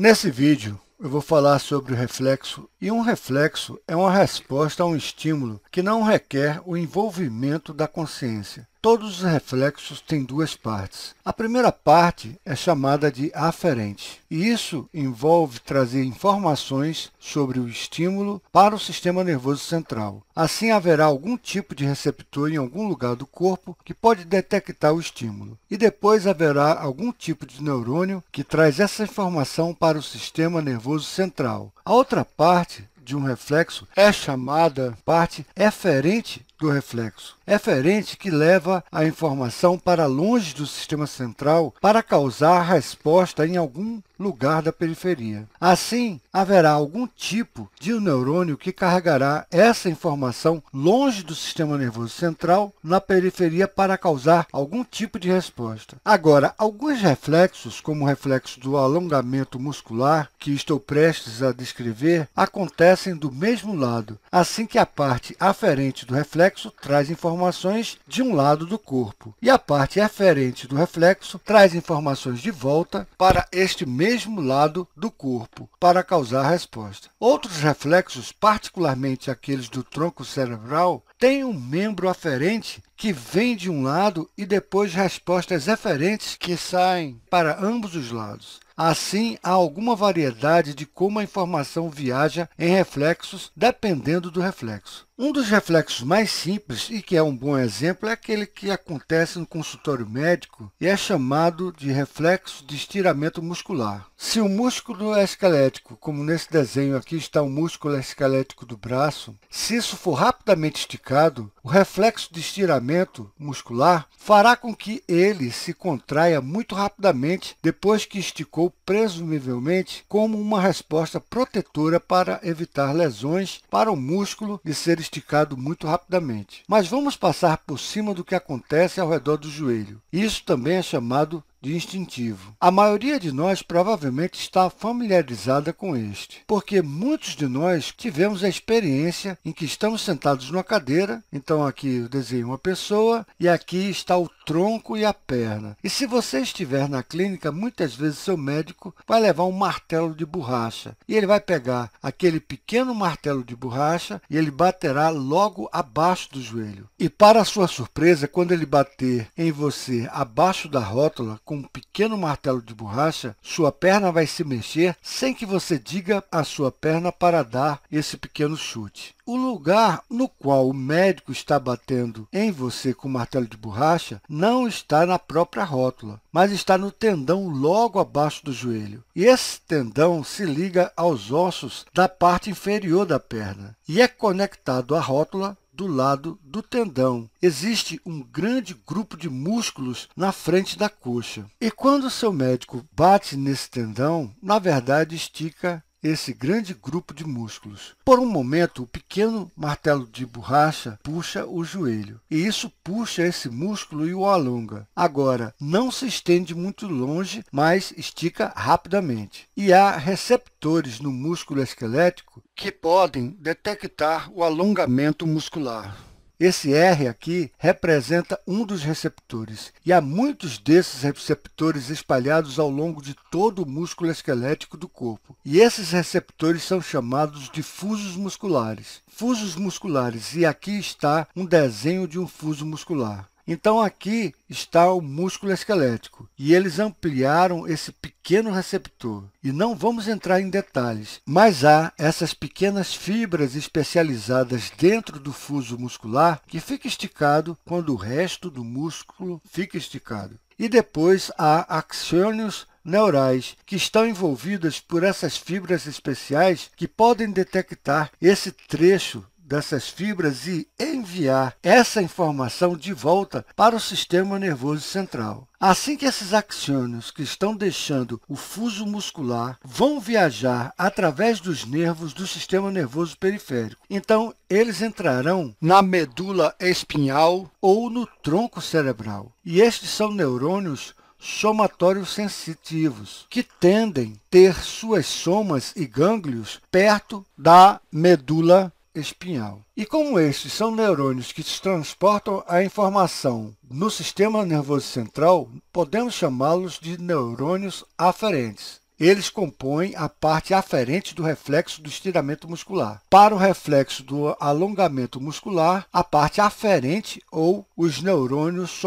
Nesse vídeo, eu vou falar sobre o reflexo, e um reflexo é uma resposta a um estímulo que não requer o envolvimento da consciência. Todos os reflexos têm duas partes. A primeira parte é chamada de aferente, e isso envolve trazer informações sobre o estímulo para o sistema nervoso central. Assim, haverá algum tipo de receptor em algum lugar do corpo que pode detectar o estímulo, e depois haverá algum tipo de neurônio que traz essa informação para o sistema nervoso central. A outra parte de um reflexo é chamada parte eferente do reflexo. É ferente que leva a informação para longe do sistema central para causar resposta em algum lugar da periferia. Assim, haverá algum tipo de um neurônio que carregará essa informação longe do sistema nervoso central na periferia para causar algum tipo de resposta. Agora, alguns reflexos, como o reflexo do alongamento muscular, que estou prestes a descrever, acontecem do mesmo lado, assim que a parte aferente do reflexo reflexo traz informações de um lado do corpo e a parte referente do reflexo traz informações de volta para este mesmo lado do corpo para causar a resposta. Outros reflexos, particularmente aqueles do tronco cerebral, têm um membro aferente que vem de um lado e depois respostas referentes que saem para ambos os lados. Assim, há alguma variedade de como a informação viaja em reflexos, dependendo do reflexo. Um dos reflexos mais simples, e que é um bom exemplo, é aquele que acontece no consultório médico e é chamado de reflexo de estiramento muscular. Se o músculo esquelético, como nesse desenho aqui está o músculo esquelético do braço, se isso for rapidamente esticado, o reflexo de estiramento relaxamento muscular fará com que ele se contraia muito rapidamente depois que esticou, presumivelmente, como uma resposta protetora para evitar lesões para o músculo de ser esticado muito rapidamente. Mas vamos passar por cima do que acontece ao redor do joelho. Isso também é chamado de instintivo. A maioria de nós provavelmente está familiarizada com este, porque muitos de nós tivemos a experiência em que estamos sentados numa cadeira, então aqui eu desenho uma pessoa e aqui está o tronco e a perna. E se você estiver na clínica, muitas vezes seu médico vai levar um martelo de borracha e ele vai pegar aquele pequeno martelo de borracha e ele baterá logo abaixo do joelho. E para sua surpresa, quando ele bater em você abaixo da rótula com um pequeno martelo de borracha, sua perna vai se mexer sem que você diga à sua perna para dar esse pequeno chute. O lugar no qual o médico está batendo em você com o martelo de borracha não está na própria rótula, mas está no tendão logo abaixo do joelho. E esse tendão se liga aos ossos da parte inferior da perna e é conectado à rótula do lado do tendão. Existe um grande grupo de músculos na frente da coxa. E quando seu médico bate nesse tendão, na verdade estica esse grande grupo de músculos. Por um momento, o pequeno martelo de borracha puxa o joelho, e isso puxa esse músculo e o alonga. Agora, não se estende muito longe, mas estica rapidamente. E há receptores no músculo esquelético que podem detectar o alongamento muscular. Esse R aqui representa um dos receptores, e há muitos desses receptores espalhados ao longo de todo o músculo esquelético do corpo. E esses receptores são chamados de fusos musculares. Fusos musculares, e aqui está um desenho de um fuso muscular. Então aqui está o músculo esquelético e eles ampliaram esse pequeno receptor. E não vamos entrar em detalhes, mas há essas pequenas fibras especializadas dentro do fuso muscular que fica esticado quando o resto do músculo fica esticado. E depois há axônios neurais que estão envolvidas por essas fibras especiais que podem detectar esse trecho dessas fibras e enviar essa informação de volta para o sistema nervoso central. Assim que esses axônios que estão deixando o fuso muscular vão viajar através dos nervos do sistema nervoso periférico. Então, eles entrarão na medula espinhal ou no tronco cerebral. E estes são neurônios somatórios sensitivos, que tendem a ter suas somas e gânglios perto da medula espinhal. E como esses são neurônios que transportam a informação no sistema nervoso central, podemos chamá-los de neurônios aferentes. Eles compõem a parte aferente do reflexo do estiramento muscular. Para o reflexo do alongamento muscular, a parte aferente ou os neurônios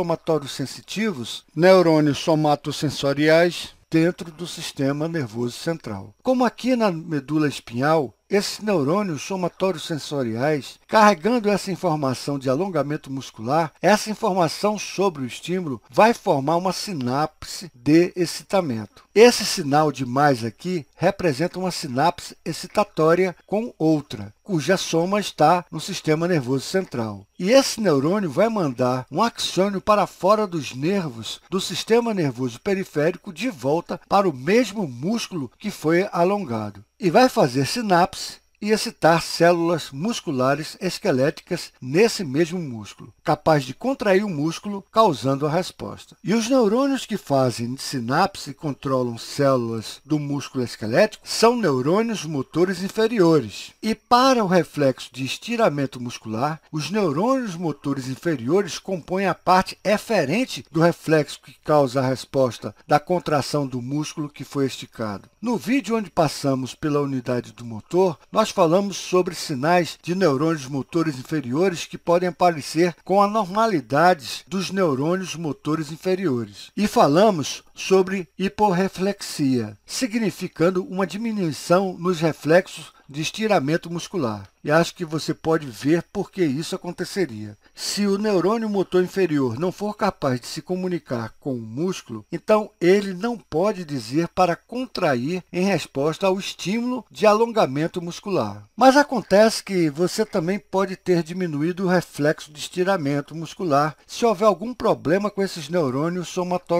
sensitivos, neurônios somatosensoriais, dentro do sistema nervoso central. Como aqui na medula espinhal, esses neurônios somatórios sensoriais, carregando essa informação de alongamento muscular, essa informação sobre o estímulo vai formar uma sinapse de excitamento. Esse sinal de mais aqui representa uma sinapse excitatória com outra, cuja soma está no sistema nervoso central. E esse neurônio vai mandar um axônio para fora dos nervos do sistema nervoso periférico de volta para o mesmo músculo que foi alongado. E vai fazer sinapse e excitar células musculares esqueléticas nesse mesmo músculo, capaz de contrair o músculo, causando a resposta. E os neurônios que fazem sinapse e controlam células do músculo esquelético são neurônios motores inferiores. E para o reflexo de estiramento muscular, os neurônios motores inferiores compõem a parte eferente do reflexo que causa a resposta da contração do músculo que foi esticado. No vídeo onde passamos pela unidade do motor, nós falamos sobre sinais de neurônios motores inferiores que podem aparecer com anormalidades dos neurônios motores inferiores. E falamos sobre hiporreflexia, significando uma diminuição nos reflexos de estiramento muscular. E acho que você pode ver por que isso aconteceria. Se o neurônio motor inferior não for capaz de se comunicar com o músculo, então ele não pode dizer para contrair em resposta ao estímulo de alongamento muscular. Mas acontece que você também pode ter diminuído o reflexo de estiramento muscular se houver algum problema com esses neurônios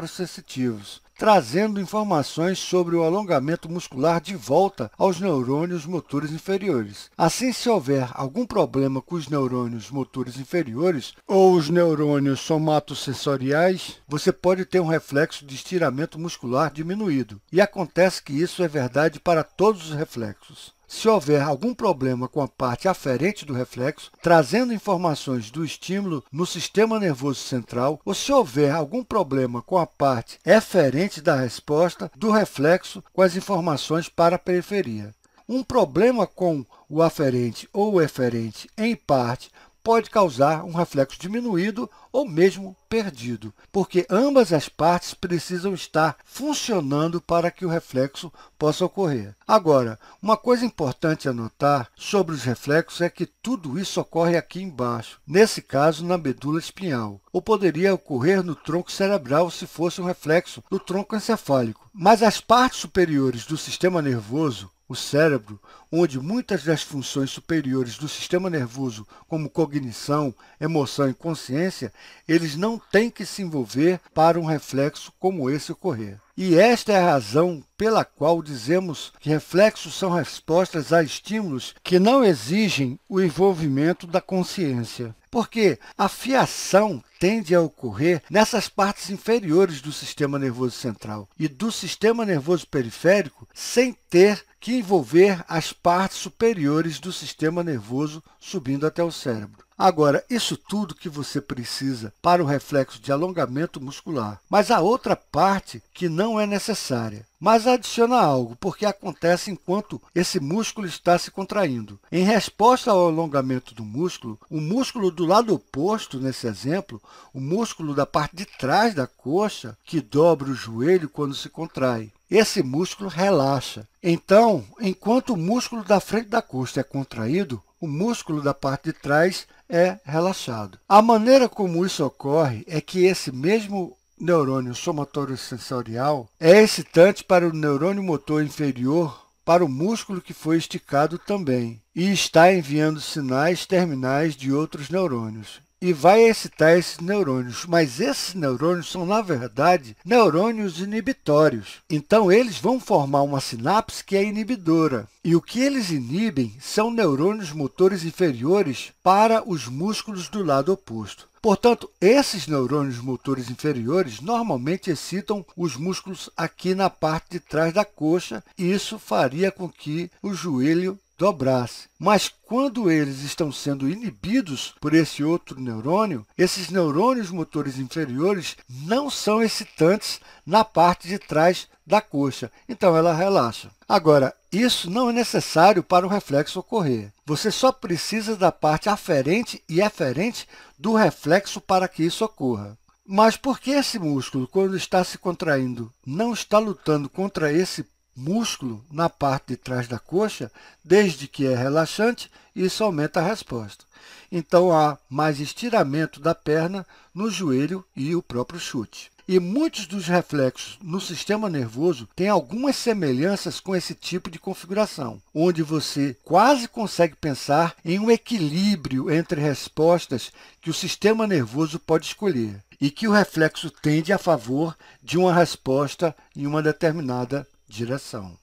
sensitivos trazendo informações sobre o alongamento muscular de volta aos neurônios motores inferiores. Assim, se houver algum problema com os neurônios motores inferiores ou os neurônios somatosensoriais, você pode ter um reflexo de estiramento muscular diminuído. E acontece que isso é verdade para todos os reflexos se houver algum problema com a parte aferente do reflexo, trazendo informações do estímulo no sistema nervoso central, ou se houver algum problema com a parte eferente da resposta do reflexo com as informações para a periferia. Um problema com o aferente ou o eferente, em parte, pode causar um reflexo diminuído ou mesmo perdido, porque ambas as partes precisam estar funcionando para que o reflexo possa ocorrer. Agora, uma coisa importante a notar sobre os reflexos é que tudo isso ocorre aqui embaixo, nesse caso na medula espinhal, ou poderia ocorrer no tronco cerebral se fosse um reflexo do tronco encefálico. Mas as partes superiores do sistema nervoso, o cérebro, onde muitas das funções superiores do sistema nervoso, como cognição, emoção e consciência, eles não têm que se envolver para um reflexo como esse ocorrer. E esta é a razão pela qual dizemos que reflexos são respostas a estímulos que não exigem o envolvimento da consciência. Porque a fiação tende a ocorrer nessas partes inferiores do sistema nervoso central e do sistema nervoso periférico sem ter que envolver as partes superiores do sistema nervoso subindo até o cérebro. Agora, isso tudo que você precisa para o reflexo de alongamento muscular, mas a outra parte que não é necessária. Mas adiciona algo, porque acontece enquanto esse músculo está se contraindo. Em resposta ao alongamento do músculo, o músculo do lado oposto, nesse exemplo, o músculo da parte de trás da coxa, que dobra o joelho quando se contrai, esse músculo relaxa. Então, enquanto o músculo da frente da coxa é contraído, o músculo da parte de trás é relaxado. A maneira como isso ocorre é que esse mesmo neurônio somatório sensorial é excitante para o neurônio motor inferior para o músculo que foi esticado também e está enviando sinais terminais de outros neurônios e vai excitar esses neurônios. Mas esses neurônios são, na verdade, neurônios inibitórios. Então, eles vão formar uma sinapse que é inibidora. E o que eles inibem são neurônios motores inferiores para os músculos do lado oposto. Portanto, esses neurônios motores inferiores normalmente excitam os músculos aqui na parte de trás da coxa, e isso faria com que o joelho dobrasse. Mas quando eles estão sendo inibidos por esse outro neurônio, esses neurônios motores inferiores não são excitantes na parte de trás da coxa, então ela relaxa. Agora, isso não é necessário para o reflexo ocorrer. Você só precisa da parte aferente e eferente do reflexo para que isso ocorra. Mas por que esse músculo, quando está se contraindo, não está lutando contra esse músculo na parte de trás da coxa, desde que é relaxante, isso aumenta a resposta. Então há mais estiramento da perna no joelho e o próprio chute. E muitos dos reflexos no sistema nervoso têm algumas semelhanças com esse tipo de configuração, onde você quase consegue pensar em um equilíbrio entre respostas que o sistema nervoso pode escolher e que o reflexo tende a favor de uma resposta em uma determinada direção